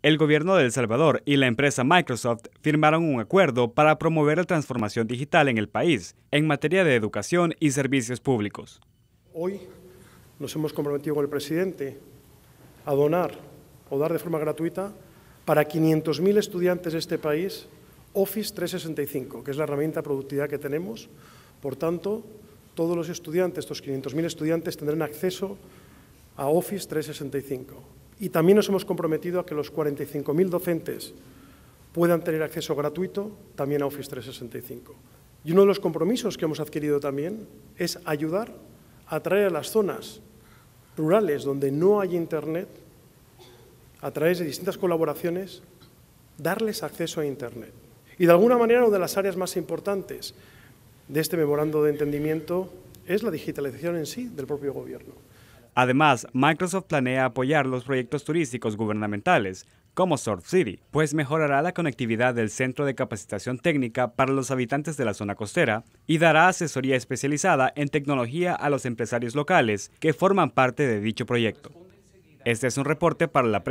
El gobierno de El Salvador y la empresa Microsoft firmaron un acuerdo para promover la transformación digital en el país en materia de educación y servicios públicos. Hoy nos hemos comprometido con el presidente a donar o dar de forma gratuita para 500.000 estudiantes de este país Office 365, que es la herramienta productiva que tenemos. Por tanto, todos los estudiantes, estos 500.000 estudiantes, tendrán acceso a Office 365. Y también nos hemos comprometido a que los 45.000 docentes puedan tener acceso gratuito también a Office 365. Y uno de los compromisos que hemos adquirido también es ayudar a traer a las zonas rurales donde no hay Internet, a través de distintas colaboraciones, darles acceso a Internet. Y de alguna manera una de las áreas más importantes de este memorando de entendimiento es la digitalización en sí del propio Gobierno. Además, Microsoft planea apoyar los proyectos turísticos gubernamentales, como Surf City, pues mejorará la conectividad del Centro de Capacitación Técnica para los habitantes de la zona costera y dará asesoría especializada en tecnología a los empresarios locales que forman parte de dicho proyecto. Este es un reporte para la